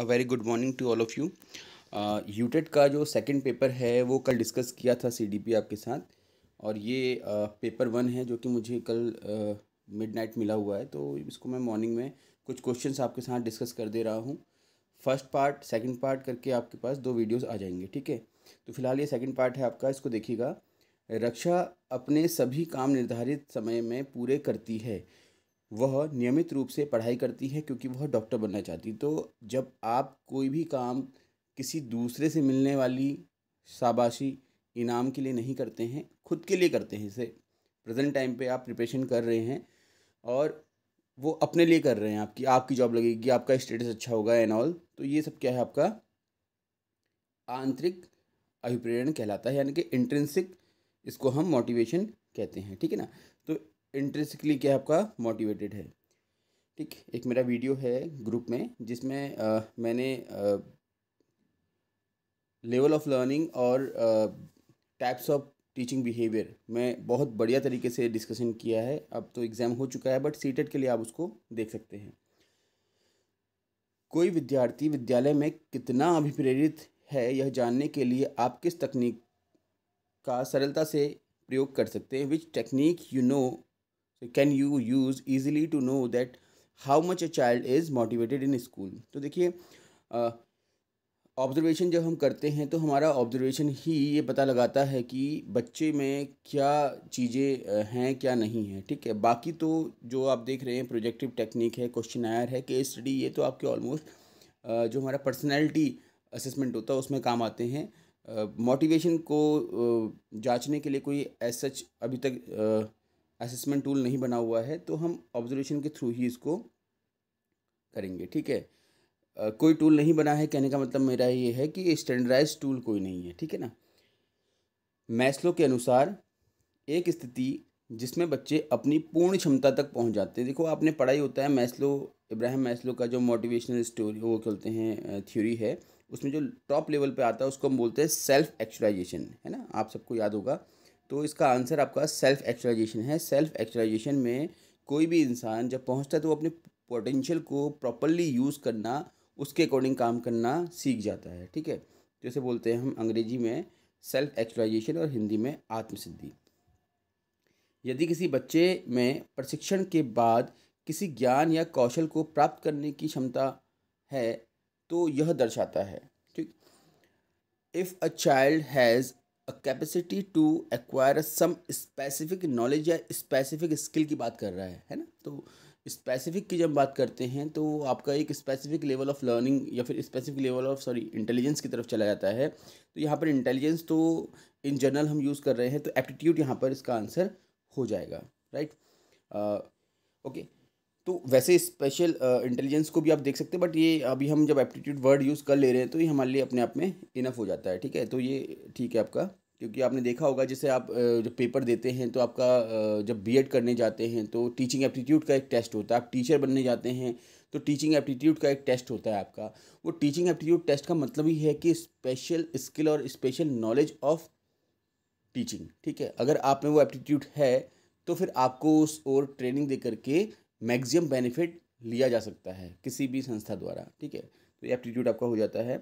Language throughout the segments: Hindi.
a very good morning to all of you UTET का जो सेकंड पेपर है वो कल डिस्कस किया था सीडीपी आपके साथ और ये uh, पेपर वन है जो कि मुझे कल मिडनाइट uh, मिला हुआ है तो इसको मैं मॉर्निंग में कुछ क्वेश्चंस आपके साथ डिस्कस कर दे रहा हूँ फर्स्ट पार्ट सेकंड पार्ट करके आपके पास दो वीडियोस आ जाएंगे ठीक है तो फिलहाल ये सेकंड पार्ट है आपका इसको देखिएगा रक्षा अपने सभी काम निर्धारित समय में पूरे करती है वह नियमित रूप से पढ़ाई करती है क्योंकि वह डॉक्टर बनना चाहती तो जब आप कोई भी काम किसी दूसरे से मिलने वाली शाबाशी इनाम के लिए नहीं करते हैं खुद के लिए करते हैं इसे प्रेजेंट टाइम पे आप प्रिपरेशन कर रहे हैं और वो अपने लिए कर रहे हैं आपकी आपकी जॉब लगेगी आपका स्टेटस अच्छा होगा एंड ऑल तो ये सब क्या है आपका आंतरिक अभिप्रेरण कहलाता है यानी कि इंट्रेंसिक इसको हम मोटिवेशन कहते हैं ठीक है ना तो इंटरेस्टिकली क्या आपका मोटिवेटेड है ठीक एक मेरा वीडियो है ग्रुप में जिसमें आ, मैंने लेवल ऑफ लर्निंग और टाइप्स ऑफ टीचिंग बिहेवियर में बहुत बढ़िया तरीके से डिस्कशन किया है अब तो एग्ज़ाम हो चुका है बट सीटेड के लिए आप उसको देख सकते हैं कोई विद्यार्थी विद्यालय में कितना अभिप्रेरित है यह जानने के लिए आप किस तकनीक का सरलता से प्रयोग कर सकते हैं which technique you know can you use easily to know that how much much child is motivated in school तो देखिए ऑब्जर्वेशन जब हम करते हैं तो हमारा ऑब्जर्वेशन ही ये पता लगाता है कि बच्चे में क्या चीज़ें हैं क्या नहीं है ठीक है बाकी तो जो आप देख रहे हैं प्रोजेक्टिव टेक्निक है क्वेश्चन आयर है केस स्टडी ये तो आपके ऑलमोस्ट जो हमारा पर्सनैलिटी असेसमेंट होता है उसमें काम आते हैं मोटिवेशन को जांचने के लिए कोई एस सच अभी तक असेसमेंट टूल नहीं बना हुआ है तो हम ऑब्जर्वेशन के थ्रू ही इसको करेंगे ठीक है कोई टूल नहीं बना है कहने का मतलब मेरा ये है कि स्टैंडर्डाइज टूल कोई नहीं है ठीक है ना मैस्लो के अनुसार एक स्थिति जिसमें बच्चे अपनी पूर्ण क्षमता तक पहुंच जाते हैं देखो आपने पढ़ाई होता है मैस्लो इब्राहिम मैस्लो का जो मोटिवेशनल स्टोरी वो कहते हैं थ्योरी है उसमें जो टॉप लेवल पे आता है उसको हम बोलते हैं सेल्फ एक्चुलाइजेशन है ना आप सबको याद होगा तो इसका आंसर आपका सेल्फ एक्चुलाइजेशन है सेल्फ एक्चुलाइजेशन में कोई भी इंसान जब पहुंचता है तो वो अपने पोटेंशियल को प्रॉपरली यूज़ करना उसके अकॉर्डिंग काम करना सीख जाता है ठीक है जैसे बोलते हैं हम अंग्रेजी में सेल्फ एक्चुलाइजेशन और हिंदी में आत्मसिद्धि यदि किसी बच्चे में प्रशिक्षण के बाद किसी ज्ञान या कौशल को प्राप्त करने की क्षमता है तो यह दर्शाता है ठीक if a child has a capacity to acquire some specific knowledge या स्पेसिफिक स्किल की बात कर रहा है है ना तो स्पेसिफिक की जब बात करते हैं तो आपका एक स्पेसिफिक लेवल ऑफ लर्निंग या फिर specific level of sorry intelligence की तरफ चला जाता है तो यहाँ पर इंटेलिजेंस तो इन जनरल हम यूज़ कर रहे हैं तो एप्टीट्यूड यहाँ पर इसका आंसर हो जाएगा राइट ओके तो वैसे स्पेशल इंटेलिजेंस को भी आप देख सकते हैं बट ये अभी हम जब एप्टीट्यूड वर्ड यूज़ कर ले रहे हैं तो ये हमारे लिए अपने आप में इनफ हो जाता है ठीक है तो ये ठीक है आपका क्योंकि आपने देखा होगा जैसे आप जब पेपर देते हैं तो आपका जब बीएड करने जाते हैं तो टीचिंग एप्टीट्यूड का एक टेस्ट होता है आप टीचर बनने जाते हैं तो टीचिंग एप्टीट्यूड का एक टेस्ट होता है आपका वो टीचिंग एप्टीट्यूड टेस्ट का मतलब ही है कि स्पेशल स्किल और स्पेशल नॉलेज ऑफ टीचिंग ठीक है अगर आप में वो एप्टीट्यूड है तो फिर आपको उस और ट्रेनिंग दे करके मैक्सिमम बेनिफिट लिया जा सकता है किसी भी संस्था द्वारा ठीक है तो ये एप्टीट्यूड आपका हो जाता है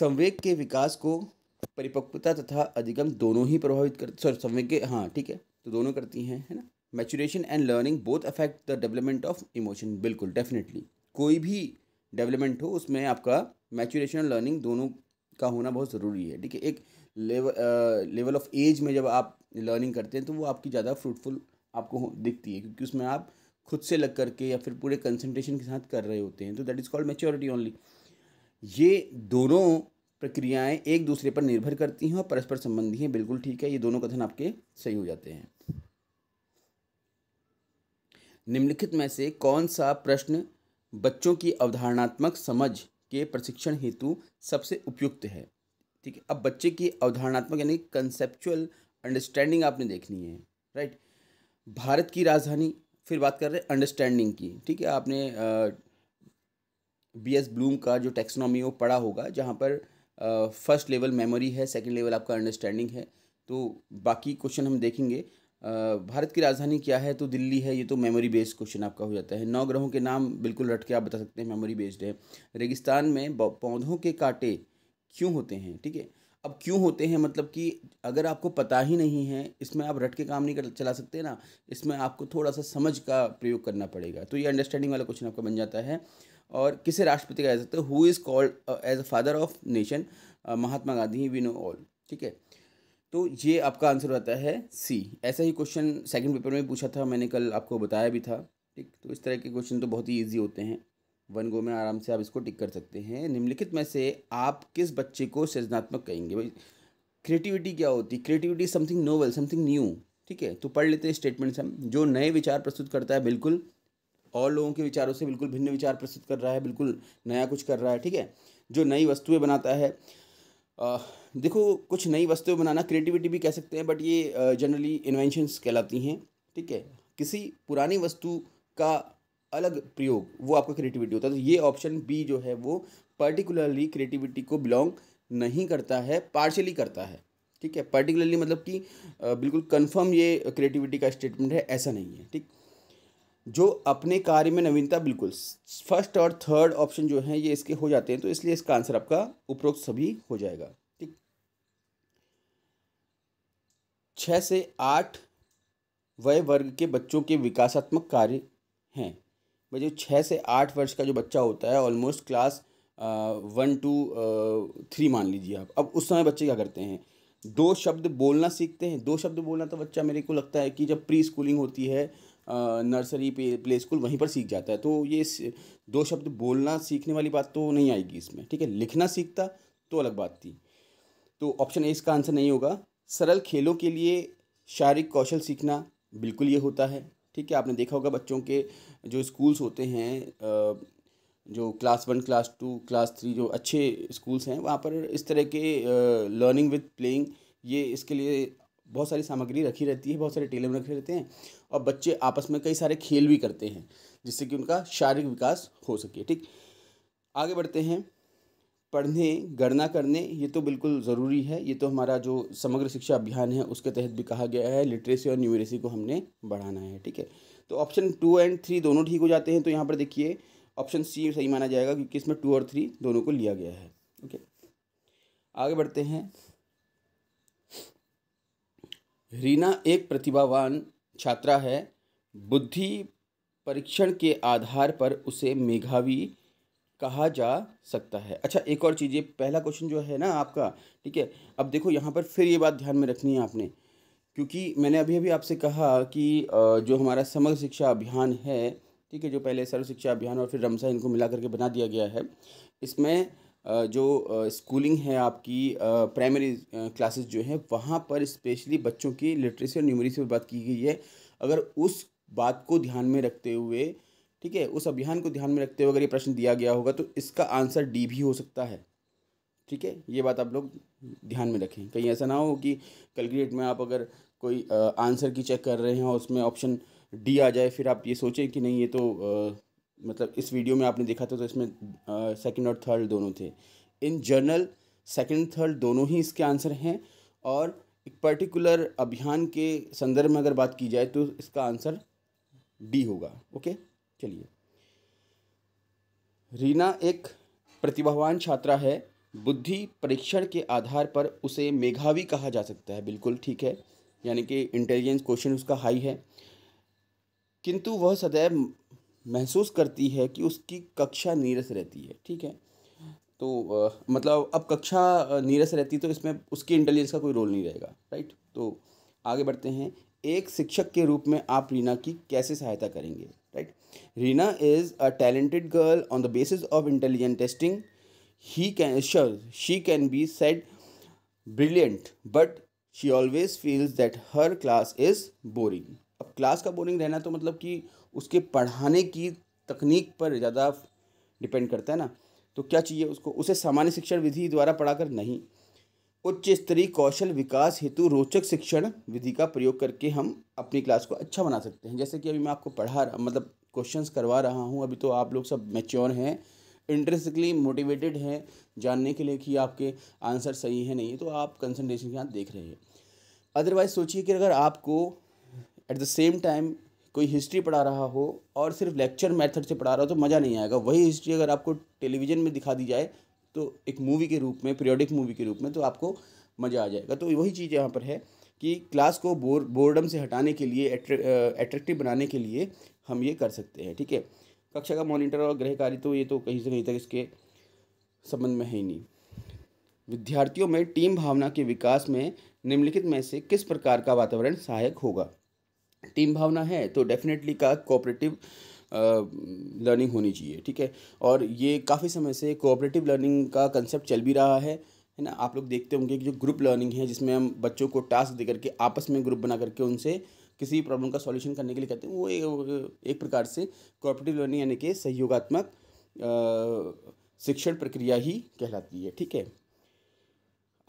संवेग के विकास को परिपक्वता तथा अधिगम दोनों ही प्रभावित कर सॉरी संवेग के हाँ ठीक है तो दोनों करती हैं है ना maturation and learning both affect the development of emotion बिल्कुल डेफिनेटली कोई भी डेवलपमेंट हो उसमें आपका मैचुरेशन और लर्निंग दोनों का होना बहुत ज़रूरी है ठीक है एक लेवल लेवल ऑफ एज में जब आप लर्निंग करते हैं तो वो आपकी ज़्यादा फ्रूटफुल आपको दिखती है क्योंकि उसमें आप खुद से लग करके या फिर पूरे कंसंट्रेशन के साथ कर रहे होते हैं तो that is called maturity only ये दोनों प्रक्रियाएं एक दूसरे पर निर्भर करती हैं और परस्पर संबंधी हैं बिल्कुल ठीक है ये दोनों कथन आपके सही हो जाते हैं निम्नलिखित में से कौन सा प्रश्न बच्चों की अवधारणात्मक समझ के प्रशिक्षण हेतु सबसे उपयुक्त है ठीक है अब बच्चे की अवधारणात्मक यानी कंसेप्चुअल अंडरस्टैंडिंग आपने देखनी है राइट भारत की राजधानी फिर बात कर रहे हैं अंडरस्टैंडिंग की ठीक है आपने बी एस ब्लूम का जो टेक्सनॉमी वो पढ़ा होगा जहाँ पर फर्स्ट लेवल मेमोरी है सेकेंड लेवल आपका अंडरस्टैंडिंग है तो बाकी क्वेश्चन हम देखेंगे आ, भारत की राजधानी क्या है तो दिल्ली है ये तो मेमोरी बेस्ड क्वेश्चन आपका हो जाता है नौ ग्रहों के नाम बिल्कुल रट के आप बता सकते हैं मेमोरी बेस्ड है रेगिस्तान में पौधों के कांटे क्यों होते हैं ठीक है अब क्यों होते हैं मतलब कि अगर आपको पता ही नहीं है इसमें आप रट के काम नहीं कर चला सकते ना इसमें आपको थोड़ा सा समझ का प्रयोग करना पड़ेगा तो ये अंडरस्टैंडिंग वाला क्वेश्चन आपका बन जाता है और किसे राष्ट्रपति कहा जा सकता है who is called as a father of nation Mahatma Gandhi we know all ठीक है तो ये आपका आंसर होता है सी ऐसा ही क्वेश्चन सेकंड पेपर में पूछा था मैंने कल आपको बताया भी था ठीक तो इस तरह के क्वेश्चन तो बहुत ही ईजी होते हैं वन गो में आराम से आप इसको टिक कर सकते हैं निम्नलिखित में से आप किस बच्चे को सृजनात्मक कहेंगे भाई क्रिएटिविटी क्या होती है creativity something novel something new ठीक है तो पढ़ लेते हैं स्टेटमेंट्स हम जो नए विचार प्रस्तुत करता है बिल्कुल और लोगों के विचारों से बिल्कुल भिन्न विचार प्रस्तुत कर रहा है बिल्कुल नया कुछ कर रहा है ठीक है जो नई वस्तुएं बनाता है आ, देखो कुछ नई वस्तुएं बनाना क्रिएटिविटी भी कह सकते हैं बट ये जनरली इन्वेंशंस कहलाती हैं ठीक है किसी पुरानी वस्तु का अलग प्रयोग वो आपका क्रिएटिविटी होता है तो ये ऑप्शन बी जो है वो पर्टिकुलरली क्रिएटिविटी को बिलोंग नहीं करता है पार्शली करता है ठीक है पर्टिकुलरली मतलब कि बिल्कुल कंफर्म ये क्रिएटिविटी का स्टेटमेंट है ऐसा नहीं है ठीक जो अपने कार्य में नवीनता बिल्कुल फर्स्ट और थर्ड ऑप्शन जो है ये इसके हो जाते हैं तो इसलिए इसका आंसर आपका उपरोक्त सभी हो जाएगा ठीक छः से आठ वय वर्ग के बच्चों के विकासात्मक कार्य हैं भाई जो छः से आठ वर्ष का जो बच्चा होता है almost class one two three मान लीजिए आप अब उस समय बच्चे क्या करते हैं दो शब्द बोलना सीखते हैं दो शब्द बोलना तो बच्चा मेरे को लगता है कि जब प्री स्कूलिंग होती है नर्सरी पे प्ले स्कूल वहीं पर सीख जाता है तो ये दो शब्द बोलना सीखने वाली बात तो नहीं आएगी इसमें ठीक है लिखना सीखता तो अलग बात थी तो ऑप्शन ए इसका आंसर नहीं होगा सरल खेलों के लिए शारीरिक कौशल सीखना बिल्कुल ये होता है ठीक है आपने देखा होगा बच्चों के जो स्कूल्स होते हैं जो class one class two class three जो अच्छे स्कूल्स हैं वहाँ पर इस तरह के लर्निंग विद प्लेइंग ये इसके लिए बहुत सारी सामग्री रखी रहती है बहुत सारे टेलर रखे रहते हैं और बच्चे आपस में कई सारे खेल भी करते हैं जिससे कि उनका शारीरिक विकास हो सके ठीक आगे बढ़ते हैं पढ़ने गणना करने ये तो बिल्कुल ज़रूरी है ये तो हमारा जो समग्र शिक्षा अभियान है उसके तहत भी कहा गया है लिटरेसी और न्यूमरेसी को हमने बढ़ाना है ठीक है तो ऑप्शन टू एंड थ्री दोनों ठीक हो जाते हैं तो यहाँ पर देखिए ऑप्शन सी सही माना जाएगा क्योंकि इसमें टू और थ्री दोनों को लिया गया है ओके आगे बढ़ते हैं रीना एक प्रतिभावान छात्रा है बुद्धि परीक्षण के आधार पर उसे मेघावी कहा जा सकता है अच्छा एक और चीज़ ये पहला क्वेश्चन जो है ना आपका ठीक है अब देखो यहाँ पर फिर ये बात ध्यान में रखनी है आपने क्योंकि मैंने अभी अभी आपसे कहा कि जो हमारा समग्र शिक्षा अभियान है ठीक है जो पहले सर्व शिक्षा अभियान और फिर रमसा इनको मिला करके बना दिया गया है इसमें जो स्कूलिंग है आपकी प्राइमरी क्लासेस जो हैं वहाँ पर स्पेशली बच्चों की लिटरेसी और न्यूमरी से बात की गई है अगर उस बात को ध्यान में रखते हुए ठीक है उस अभियान को ध्यान में रखते हुए अगर ये प्रश्न दिया गया होगा तो इसका आंसर डी भी हो सकता है ठीक है ये बात आप लोग ध्यान में रखें कहीं ऐसा ना हो कि कल डेट में आप अगर कोई आ, आंसर की चेक कर रहे हैं और उसमें ऑप्शन डी आ जाए फिर आप ये सोचें कि नहीं ये तो आ, मतलब इस वीडियो में आपने देखा था तो इसमें सेकंड और थर्ड दोनों थे इन जनरल सेकंड थर्ड दोनों ही इसके आंसर हैं और एक पर्टिकुलर अभियान के संदर्भ में अगर बात की जाए तो इसका आंसर डी होगा ओके चलिए रीना एक प्रतिभावान छात्रा है बुद्धि परीक्षण के आधार पर उसे मेघावी कहा जा सकता है बिल्कुल ठीक है यानी कि इंटेलिजेंस क्वेश्चन उसका हाई है किंतु वह सदैव महसूस करती है कि उसकी कक्षा नीरस रहती है ठीक है तो आ, मतलब अब कक्षा नीरस रहती तो इसमें उसकी इंटेलिजेंस का कोई रोल नहीं रहेगा राइट तो आगे बढ़ते हैं एक शिक्षक के रूप में आप रीना की कैसे सहायता करेंगे right Rina is a talented girl on the basis of intelligent testing he can sure she can be said brilliant but she always feels that her class is boring अब क्लास का बोरिंग रहना तो मतलब कि उसके पढ़ाने की तकनीक पर ज़्यादा डिपेंड करता है ना तो क्या चाहिए उसको उसे सामान्य शिक्षण विधि द्वारा पढ़ाकर नहीं उच्च स्तरीय कौशल विकास हेतु रोचक शिक्षण विधि का प्रयोग करके हम अपनी क्लास को अच्छा बना सकते हैं जैसे कि अभी मैं आपको पढ़ा रहा मतलब क्वेश्चंस करवा रहा हूँ अभी तो आप लोग सब मेच्योर हैं इंटरेस्टिकली मोटिवेटेड हैं जानने के लिए कि आपके आंसर सही है नहीं तो आप कंसनट्रेशन के साथ देख रहे हैं अदरवाइज सोचिए कि अगर आपको एट द सेम टाइम कोई हिस्ट्री पढ़ा रहा हो और सिर्फ लेक्चर मेथड से पढ़ा रहा हो तो मज़ा नहीं आएगा वही हिस्ट्री अगर आपको टेलीविज़न में दिखा दी जाए तो एक मूवी के रूप में पीरियडिक मूवी के रूप में तो आपको मज़ा आ जाएगा तो वही चीज़ यहाँ पर है कि क्लास को बोर बोर्डम से हटाने के लिए एट्रैक्टिव बनाने के लिए हम ये कर सकते हैं ठीक है कक्षा का मॉनिटर और गृहकारी तो ये तो कहीं से कहीं तक इसके संबंध में है ही नहीं विद्यार्थियों में टीम भावना के विकास में निम्नलिखित में से किस प्रकार का वातावरण सहायक होगा टीम भावना है तो डेफिनेटली का कोऑपरेटिव लर्निंग होनी चाहिए ठीक है और ये काफ़ी समय से कोऑपरेटिव लर्निंग का कंसेप्ट चल भी रहा है है ना आप लोग देखते होंगे कि जो ग्रुप लर्निंग है जिसमें हम बच्चों को टास्क दे करके आपस में ग्रुप बना करके उनसे किसी प्रॉब्लम का सॉल्यूशन करने के लिए कहते हैं वो एक, एक प्रकार से कोऑपरेटिव लर्निंग यानी कि सहयोगात्मक शिक्षण प्रक्रिया ही कहलाती है ठीक है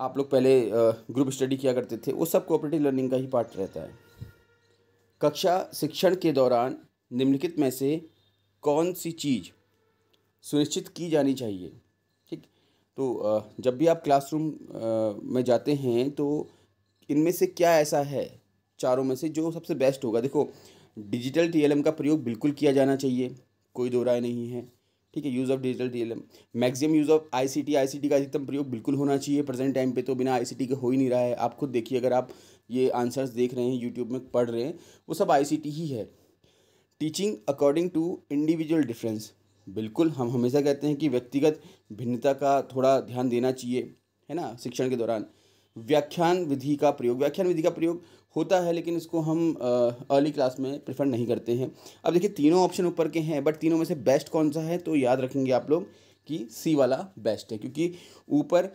आप लोग पहले ग्रुप स्टडी किया करते थे वो सब कोऑपरेटिव लर्निंग का ही पार्ट रहता है कक्षा शिक्षण के दौरान निम्नलिखित में से कौन सी चीज़ सुनिश्चित की जानी चाहिए ठीक तो जब भी आप क्लासरूम में जाते हैं तो इनमें से क्या ऐसा है चारों में से जो सबसे बेस्ट होगा देखो डिजिटल टी का प्रयोग बिल्कुल किया जाना चाहिए कोई दो राय नहीं है ठीक है use of digital T L M maximum use of I C T I C T का अधिकतम प्रयोग बिल्कुल होना चाहिए प्रेजेंट टाइम पे तो बिना आई सी टी के हो ही नहीं रहा है आप खुद देखिए अगर आप ये आंसर्स देख रहे हैं यूट्यूब में पढ़ रहे हैं वो सब आई सी टी ही है teaching according to individual difference बिल्कुल हम हमेशा कहते हैं कि व्यक्तिगत भिन्नता का थोड़ा ध्यान देना चाहिए है ना शिक्षण के दौरान व्याख्यान विधि का प्रयोग व्याख्यान विधि का प्रयोग होता है लेकिन इसको हम अर्ली क्लास में प्रेफर नहीं करते हैं अब देखिए तीनों ऑप्शन ऊपर के हैं बट तीनों में से बेस्ट कौन सा है तो याद रखेंगे आप लोग कि सी वाला बेस्ट है क्योंकि ऊपर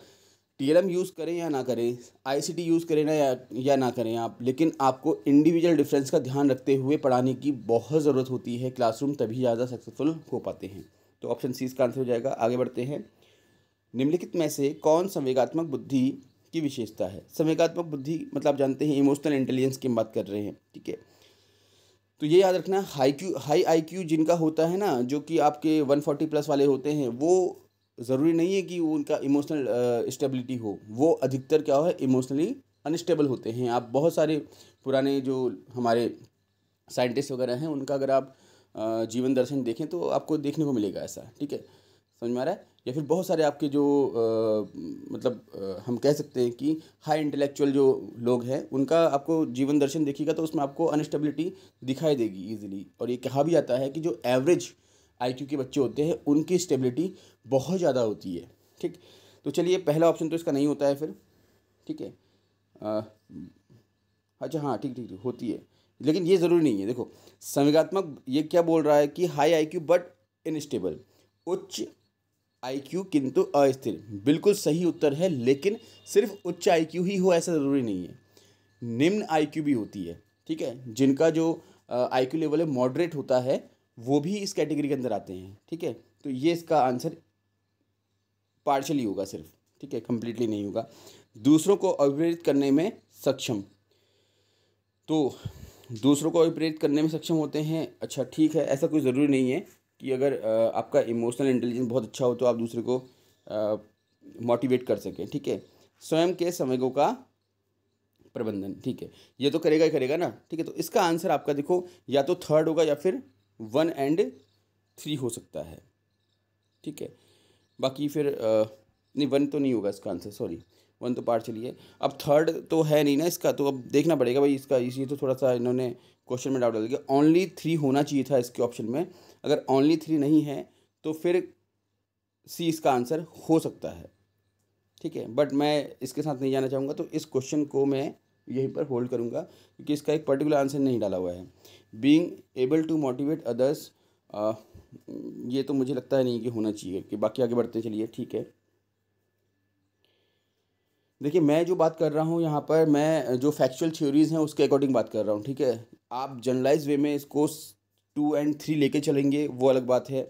एम यूज़ करें या ना करें टी यूज़ करें ना या, या ना करें आप लेकिन आपको इंडिविजुअल डिफरेंस का ध्यान रखते हुए पढ़ाने की बहुत ज़रूरत होती है क्लासरूम तभी ज़्यादा सक्सेसफुल हो पाते हैं तो ऑप्शन सी इसका आंसर हो जाएगा आगे बढ़ते हैं निम्नलिखित में से कौन संवेगात्मक बुद्धि की विशेषता है संवेगात्मक बुद्धि मतलब आप जानते हैं इमोशनल इंटेलिजेंस की बात कर रहे हैं ठीक है तो ये याद रखना high Q high I Q जिनका होता है ना जो कि आपके वन फोर्टी प्लस वाले होते हैं वो ज़रूरी नहीं है कि उनका इमोशनल स्टेबिलिटी हो वो अधिकतर क्या हो इमोशनली अनस्टेबल होते हैं आप बहुत सारे पुराने जो हमारे साइंटिस्ट वगैरह हैं उनका अगर आप जीवन दर्शन देखें तो आपको देखने को मिलेगा ऐसा ठीक है समझ में आ रहा है या फिर बहुत सारे आपके जो आ, मतलब आ, हम कह सकते हैं कि हाई इंटेलेक्चुअल जो लोग हैं उनका आपको जीवन दर्शन देखिएगा तो उसमें आपको अनस्टेबिलिटी दिखाई देगी इजीली और ये कहा भी जाता है कि जो एवरेज आईक्यू के बच्चे होते हैं उनकी स्टेबिलिटी बहुत ज़्यादा होती है ठीक तो चलिए पहला ऑप्शन तो इसका नहीं होता है फिर ठीक है अच्छा हाँ ठीक ठीक ठीक होती है लेकिन ये ज़रूरी नहीं है देखो संविगात्मक ये क्या बोल रहा है कि हाई आईक्यू बट इनस्टेबल उच्च आईक्यू किंतु अस्थिर बिल्कुल सही उत्तर है लेकिन सिर्फ उच्च आईक्यू ही हो ऐसा ज़रूरी नहीं है निम्न आईक्यू भी होती है ठीक है जिनका जो आईक्यू लेवल है मॉडरेट होता है वो भी इस कैटेगरी के अंदर आते हैं ठीक है तो ये इसका आंसर पार्शली होगा सिर्फ ठीक है कम्प्लीटली नहीं होगा दूसरों को अभिप्रेरित करने में सक्षम तो दूसरों को अभिप्रेरित करने में सक्षम होते हैं अच्छा ठीक है ऐसा कोई ज़रूरी नहीं है कि अगर आपका इमोशनल इंटेलिजेंस बहुत अच्छा हो तो आप दूसरे को मोटिवेट कर सकें ठीक है स्वयं के समयों का प्रबंधन ठीक है ये तो करेगा ही करेगा ना ठीक है तो इसका आंसर आपका देखो या तो थर्ड होगा या फिर वन एंड थ्री हो सकता है ठीक है बाकी फिर आ, नहीं वन तो नहीं होगा इसका आंसर सॉरी वन तो पार्ट चलिए अब थर्ड तो है नहीं ना इसका तो अब देखना पड़ेगा भाई इसका इसी तो थोड़ा सा इन्होंने क्वेश्चन में डाउट डाल दिया ओनली थ्री होना चाहिए था इसके ऑप्शन में अगर ओनली थ्री नहीं है तो फिर सी इसका आंसर हो सकता है ठीक है बट मैं इसके साथ नहीं जाना चाहूँगा तो इस क्वेश्चन को मैं यहीं पर होल्ड करूँगा क्योंकि इसका एक पर्टिकुलर आंसर नहीं डाला हुआ है being able to motivate others ये तो मुझे लगता है नहीं कि होना चाहिए कि बाकी आगे बढ़ते चलिए ठीक है देखिए मैं जो बात कर रहा हूँ यहाँ पर मैं जो फैक्चुअल थ्योरीज़ हैं उसके अकॉर्डिंग बात कर रहा हूँ ठीक है आप जनरलाइज वे में इसको टू एंड थ्री लेके चलेंगे वो अलग बात है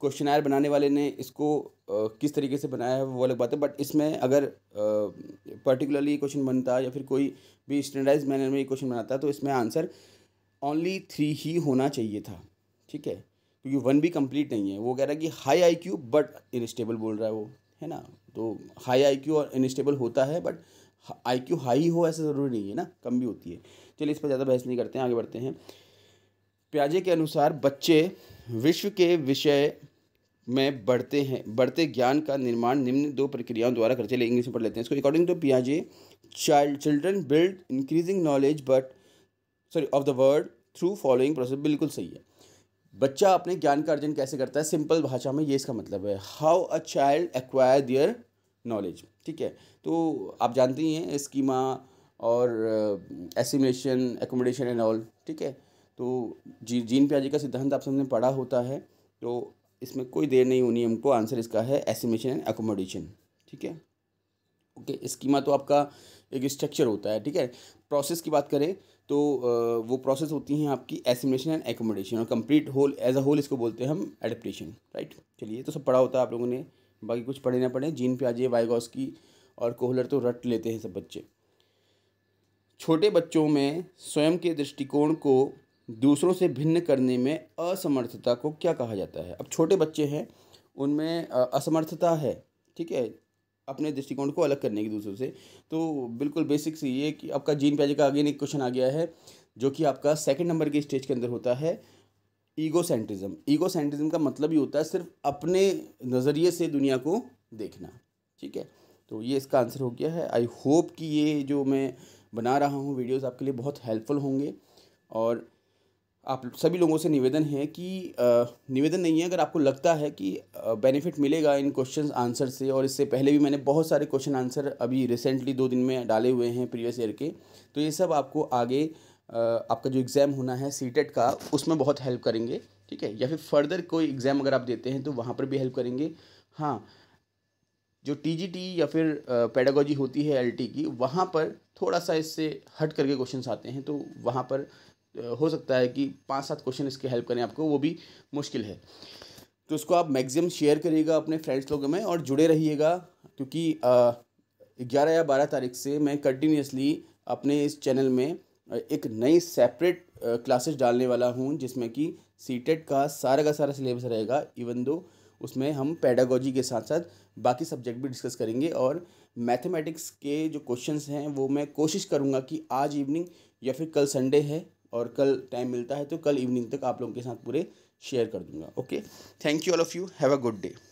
क्वेश्चन बनाने वाले ने इसको किस तरीके से बनाया है वो अलग बात है बट इसमें अगर पर्टिकुलरली क्वेश्चन बनता या फिर कोई भी स्टैंडर्डाइज मैनर में क्वेश्चन बनाता है तो इसमें आंसर ओनली थ्री ही होना चाहिए था ठीक है क्योंकि वन भी कंप्लीट नहीं है वो कह रहा है कि high I Q but instable बोल रहा है वो है ना तो हाई आई क्यू और इनस्टेबल होता है बट आई क्यू हाई हो ऐसा ज़रूरी नहीं है ना कम भी होती है चलिए इस पर ज़्यादा बहस नहीं करते हैं आगे बढ़ते हैं प्याजे के अनुसार बच्चे विश्व के विषय में बढ़ते हैं बढ़ते ज्ञान का निर्माण निम्न दो प्रक्रियाओं द्वारा करते चलिए इंग्लिश में पढ़ लेते हैं इसको अकॉर्डिंग टू पियाजे child children build increasing knowledge but sorry of the word through following process बिल्कुल सही है बच्चा अपने ज्ञान का अर्जन कैसे करता है सिंपल भाषा में ये इसका मतलब है how a child acquire their knowledge ठीक है तो आप जानते ही हैं स्कीमा और एसिमिलेशन एकोमोडेशन एंड ऑल ठीक है तो जी जीन प्याजे का सिद्धांत आप सबने पढ़ा होता है तो इसमें कोई देर नहीं होनी हमको आंसर इसका है एसीमेशन एंड एकोमोडेशन ठीक है ओके स्कीमा तो आपका एक स्ट्रक्चर होता है ठीक है प्रोसेस की बात करें तो वो प्रोसेस होती हैं आपकी एसिमिलेशन एंड एकोमोडेशन और complete whole as a whole इसको बोलते हैं हम एडप्टेशन राइट चलिए तो सब पढ़ा होता है आप लोगों ने बाकी कुछ पढ़े ना पढ़े जीन पे आ जाइए वाइगॉस की और कोहलर तो रट लेते हैं सब बच्चे छोटे बच्चों में स्वयं के दृष्टिकोण को दूसरों से भिन्न करने में असमर्थता को क्या कहा जाता है अब छोटे बच्चे हैं उनमें असमर्थता है ठीक है अपने दृष्टिकोण को अलग करने की दूसरों से तो बिल्कुल बेसिक सी ये कि आपका जीन प्याजे का आगे एक क्वेश्चन आ गया है जो कि आपका सेकेंड नंबर के स्टेज के अंदर होता है ईगो ईगो सेंट्रिज्म का मतलब ही होता है सिर्फ अपने नज़रिए से दुनिया को देखना ठीक है तो ये इसका आंसर हो गया है आई होप कि ये जो मैं बना रहा हूँ वीडियोज़ आपके लिए बहुत हेल्पफुल होंगे और आप सभी लोगों से निवेदन है कि निवेदन नहीं है अगर आपको लगता है कि बेनिफिट मिलेगा इन क्वेश्चन आंसर से और इससे पहले भी मैंने बहुत सारे क्वेश्चन आंसर अभी रिसेंटली दो दिन में डाले हुए हैं प्रीवियस ईयर के तो ये सब आपको आगे आपका जो एग्ज़ाम होना है सी e का उसमें बहुत हेल्प करेंगे ठीक है या फिर फर्दर कोई एग्ज़ाम अगर आप देते हैं तो वहाँ पर भी हेल्प करेंगे हाँ जो टी या फिर पेडागोजी होती है एल e की वहाँ पर थोड़ा सा इससे हट करके क्वेश्चन आते हैं तो वहाँ पर हो सकता है कि पाँच सात क्वेश्चन इसके हेल्प करें आपको वो भी मुश्किल है तो इसको आप मैक्सिमम शेयर करिएगा अपने फ्रेंड्स लोगों में और जुड़े रहिएगा क्योंकि ग्यारह या बारह तारीख से मैं कंटिन्यूसली अपने इस चैनल में एक नई सेपरेट क्लासेस डालने वाला हूँ जिसमें कि सी e का सारा का सारा सिलेबस रहेगा इवन दो उसमें हम पैडागोजी के साथ साथ बाकी सब्जेक्ट भी डिस्कस करेंगे और मैथमेटिक्स के जो क्वेश्चंस हैं वो मैं कोशिश करूँगा कि आज इवनिंग या फिर कल संडे है और कल टाइम मिलता है तो कल इवनिंग तक आप लोगों के साथ पूरे शेयर कर दूंगा okay thank you all of you have a good day